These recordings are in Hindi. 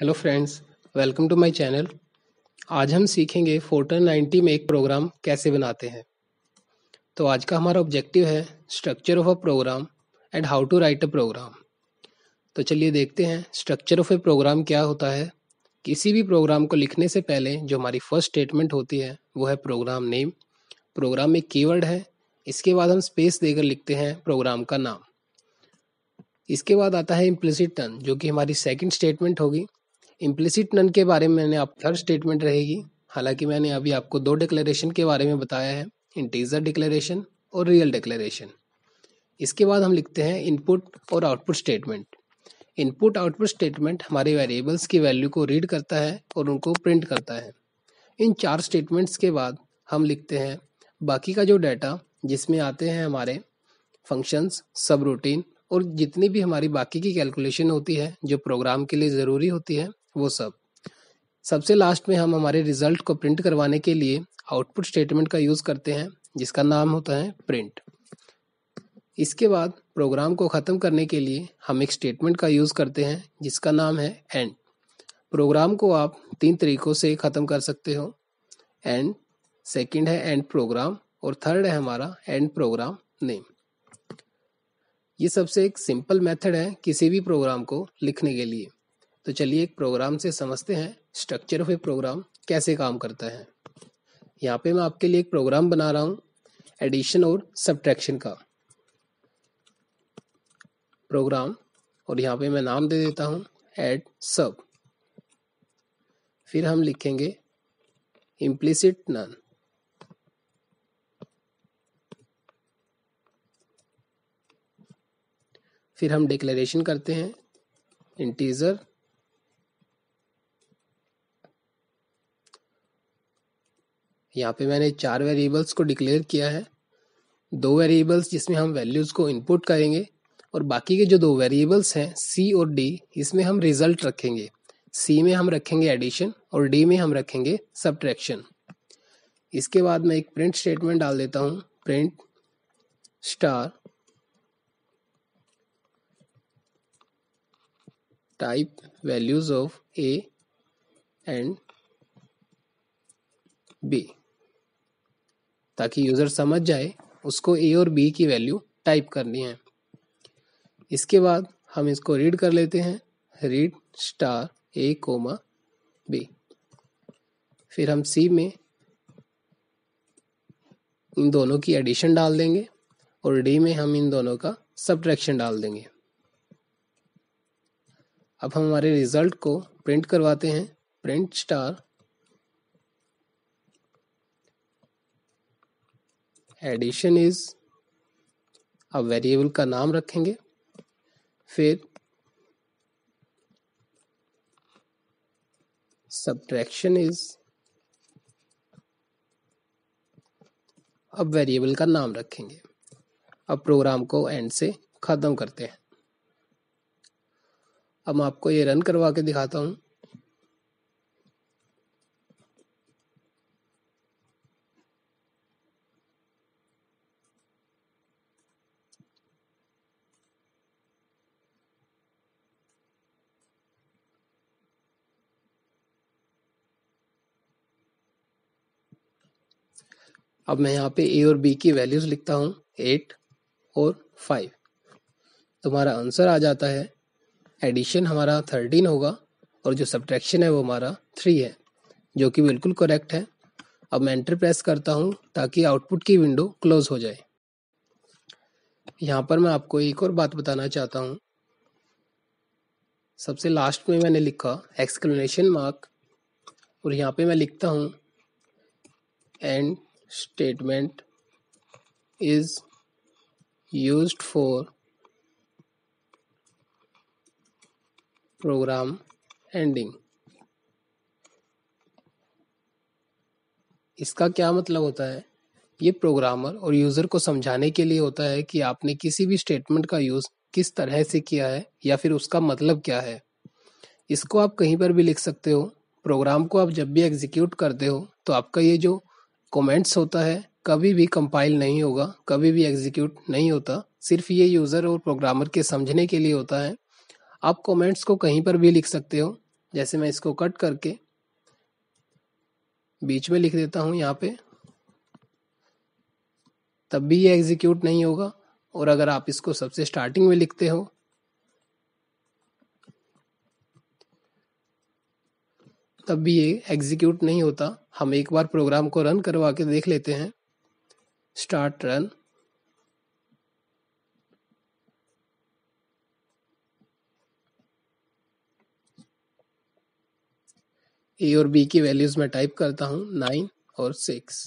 hello friends welcome to my channel आज हम सीखेंगे फोर्टन 90 में एक प्रोग्राम कैसे बनाते हैं तो आज का हमारा ऑब्जेक्टिव है structure of a program and how to write a program तो चलिए देखते हैं स्ट्रक्चर ऑफ ए प्रोग्राम क्या होता है किसी भी प्रोग्राम को लिखने से पहले जो हमारी फर्स्ट स्टेटमेंट होती है वो है प्रोग्राम नेम प्रोग्राम एक कीवर्ड है इसके बाद हम स्पेस देकर लिखते हैं प्रोग्राम का नाम इसके बाद आता है इम्प्लिसिट टर्न जो कि हमारी सेकंड स्टेटमेंट होगी इम्प्लिसिट नन के बारे में मैंने आप थर्ड स्टेटमेंट रहेगी हालांकि मैंने अभी आपको दो डिक्लेरेशन के बारे में बताया है इंटीजर डिक्लेरेशन और रियल डिक्लेरेशन इसके बाद हम लिखते हैं इनपुट और output statement input output statement हमारे वेरिएबल्स की वैल्यू को रीड करता है और उनको प्रिंट करता है इन चार स्टेटमेंट्स के बाद हम लिखते हैं बाकी का जो डाटा जिसमें आते हैं हमारे फंक्शंस सब रूटीन और जितनी भी हमारी बाकी की कैलकुलेशन होती है जो प्रोग्राम के लिए ज़रूरी होती है वो सब सबसे लास्ट में हम हमारे रिजल्ट को प्रिंट करवाने के लिए आउटपुट स्टेटमेंट का यूज़ करते हैं जिसका नाम होता है प्रिंट इसके बाद प्रोग्राम को ख़त्म करने के लिए हम एक स्टेटमेंट का यूज़ करते हैं जिसका नाम है एंड प्रोग्राम को आप तीन तरीक़ों से ख़त्म कर सकते हो एंड सेकंड है एंड प्रोग्राम और थर्ड है हमारा एंड प्रोग्राम नेम ये सबसे एक सिंपल मेथड है किसी भी प्रोग्राम को लिखने के लिए तो चलिए एक प्रोग्राम से समझते हैं स्ट्रक्चर ऑफ ए प्रोग्राम कैसे काम करता है यहाँ पे मैं आपके लिए एक प्रोग्राम बना रहा हूँ एडिशन और सब्ट्रैक्शन का प्रोग्राम और यहाँ पे मैं नाम दे देता हूँ एड सब फिर हम लिखेंगे इम्प्लिसिट नन फिर हम डिक्लेरेशन करते हैं इंटीजर यहाँ पे मैंने चार वेरिएबल्स को डिक्लेयर किया है दो वेरिएबल्स जिसमें हम वैल्यूज़ को इनपुट करेंगे और बाकी के जो दो वेरिएबल्स हैं सी और डी इसमें हम रिजल्ट रखेंगे सी में हम रखेंगे एडिशन और डी में हम रखेंगे सब्ट्रैक्शन इसके बाद मैं एक प्रिंट स्टेटमेंट डाल देता हूँ print star type values of A and B ताकि यूज़र समझ जाए उसको ए और बी की वैल्यू टाइप करनी है इसके बाद हम इसको रीड कर लेते हैं read star A comma B फिर हम सी में इन दोनों की एडिशन डाल देंगे और डी में हम इन दोनों का सब्ट्रैक्शन डाल देंगे अब हम हमारे रिजल्ट को प्रिंट करवाते हैं प्रिंट स्टार एडिशन इज अब वेरिएबल का नाम रखेंगे फिर सब्ट्रैक्शन इज अब वेरिएबल का नाम रखेंगे अब प्रोग्राम को एंड से ख़त्म करते हैं अब मैं आपको ये रन करवा के दिखाता हूँ अब मैं यहाँ पे ए और बी की वैल्यूज लिखता हूँ एट और फाइव तुम्हारा आंसर आ जाता है एडिशन हमारा थर्टीन होगा और जो सब्ट्रैक्शन है वो हमारा थ्री है जो कि बिल्कुल करेक्ट है अब मैं एंटर प्रेस करता हूँ ताकि आउटपुट की विंडो क्लोज हो जाए यहाँ पर मैं आपको एक और बात बताना चाहता हूँ सबसे लास्ट में मैंने लिखा एक्सक्लेनेशन मार्क और यहाँ पे मैं लिखता हूँ end statement is used for program ending इसका क्या मतलब होता है ये प्रोग्रामर और यूज़र को समझाने के लिए होता है कि आपने किसी भी स्टेटमेंट का यूज़ किस तरह से किया है या फिर उसका मतलब क्या है इसको आप कहीं पर भी लिख सकते हो प्रोग्राम को आप जब भी एग्जीक्यूट करते हो तो आपका ये जो कमेंट्स होता है कभी भी कंपाइल नहीं होगा कभी भी एग्जीक्यूट नहीं होता सिर्फ ये यूज़र और प्रोग्रामर के समझने के लिए होता है आप कमेंट्स को कहीं पर भी लिख सकते हो जैसे मैं इसको कट करके बीच में लिख देता हूँ यहाँ पे तब भी ये एग्जीक्यूट नहीं होगा और अगर आप इसको सबसे स्टार्टिंग में लिखते हो तब भी ये एग्जीक्यूट नहीं होता हम एक बार प्रोग्राम को रन करवा के देख लेते हैं स्टार्ट रन ए और बी की वैल्यूज में टाइप करता हूं नाइन और सिक्स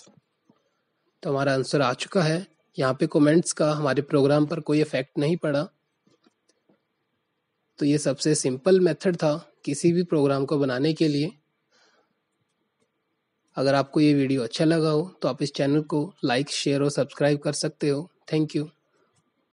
तो हमारा आंसर आ चुका है यहाँ पे कमेंट्स का हमारे प्रोग्राम पर कोई इफेक्ट नहीं पड़ा तो ये सबसे सिंपल मेथड था किसी भी प्रोग्राम को बनाने के लिए अगर आपको ये वीडियो अच्छा लगा हो तो आप इस चैनल को लाइक शेयर और सब्सक्राइब कर सकते हो थैंक यू